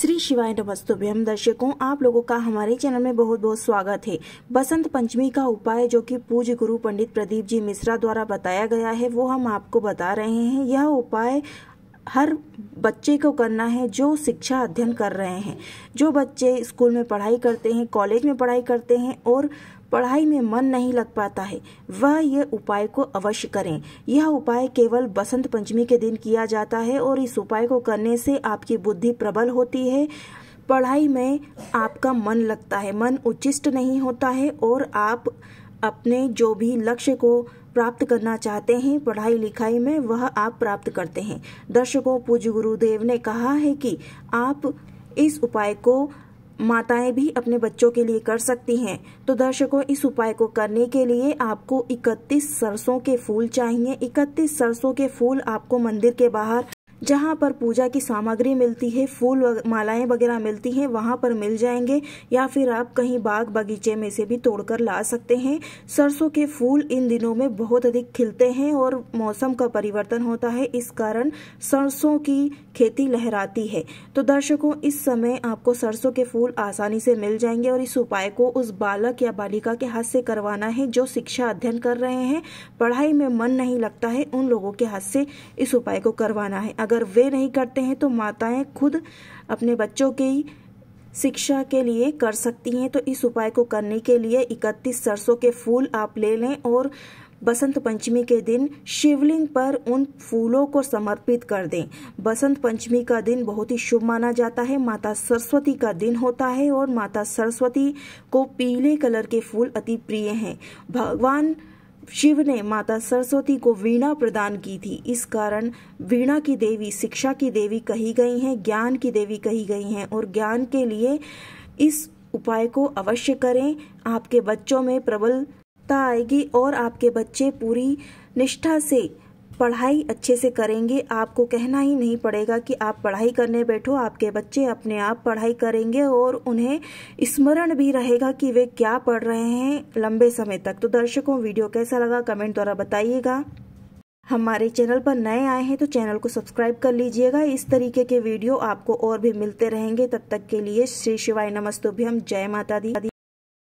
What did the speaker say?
श्री शिवाय नमस्तुभ्यम दर्शकों आप लोगों का हमारे चैनल में बहुत बहुत स्वागत है बसंत पंचमी का उपाय जो कि पूज्य गुरु पंडित प्रदीप जी मिश्रा द्वारा बताया गया है वो हम आपको बता रहे हैं यह उपाय हर बच्चे को करना है जो शिक्षा अध्ययन कर रहे हैं जो बच्चे स्कूल में पढ़ाई करते हैं कॉलेज में पढ़ाई करते हैं और पढ़ाई में मन नहीं लग पाता है वह ये उपाय को अवश्य करें यह उपाय केवल बसंत पंचमी के दिन किया जाता है और इस उपाय को करने से आपकी बुद्धि प्रबल होती है पढ़ाई में आपका मन लगता है मन उचिष्ट नहीं होता है और आप अपने जो भी लक्ष्य को प्राप्त करना चाहते हैं पढ़ाई लिखाई में वह आप प्राप्त करते हैं दर्शकों पूज्य गुरुदेव ने कहा है कि आप इस उपाय को माताएं भी अपने बच्चों के लिए कर सकती हैं तो दर्शकों इस उपाय को करने के लिए आपको 31 सरसों के फूल चाहिए 31 सरसों के फूल आपको मंदिर के बाहर जहाँ पर पूजा की सामग्री मिलती है फूल मालाएं वगैरह मिलती हैं वहाँ पर मिल जाएंगे या फिर आप कहीं बाग बगीचे में से भी तोड़कर ला सकते हैं सरसों के फूल इन दिनों में बहुत अधिक खिलते हैं और मौसम का परिवर्तन होता है इस कारण सरसों की खेती लहराती है तो दर्शकों इस समय आपको सरसों के फूल आसानी से मिल जाएंगे और इस उपाय को उस बालक या बालिका के हाथ से करवाना है जो शिक्षा अध्ययन कर रहे हैं पढ़ाई में मन नहीं लगता है उन लोगों के हाथ से इस उपाय को करवाना है अगर वे नहीं करते हैं तो माताएं खुद अपने बच्चों की शिक्षा के लिए कर सकती हैं तो इस उपाय को करने के लिए 31 सरसों के फूल आप ले लें और बसंत पंचमी के दिन शिवलिंग पर उन फूलों को समर्पित कर दें बसंत पंचमी का दिन बहुत ही शुभ माना जाता है माता सरस्वती का दिन होता है और माता सरस्वती को पीले कलर के फूल अति प्रिय हैं भगवान शिव ने माता सरस्वती को वीणा प्रदान की थी इस कारण वीणा की देवी शिक्षा की देवी कही गई हैं ज्ञान की देवी कही गई हैं और ज्ञान के लिए इस उपाय को अवश्य करें आपके बच्चों में प्रबलता आएगी और आपके बच्चे पूरी निष्ठा से पढ़ाई अच्छे से करेंगे आपको कहना ही नहीं पड़ेगा कि आप पढ़ाई करने बैठो आपके बच्चे अपने आप पढ़ाई करेंगे और उन्हें स्मरण भी रहेगा कि वे क्या पढ़ रहे हैं लंबे समय तक तो दर्शकों वीडियो कैसा लगा कमेंट द्वारा बताइएगा हमारे चैनल पर नए आए हैं तो चैनल को सब्सक्राइब कर लीजिएगा इस तरीके के वीडियो आपको और भी मिलते रहेंगे तब तक के लिए श्री शिवाय नमस्तुभ्यम जय माता दी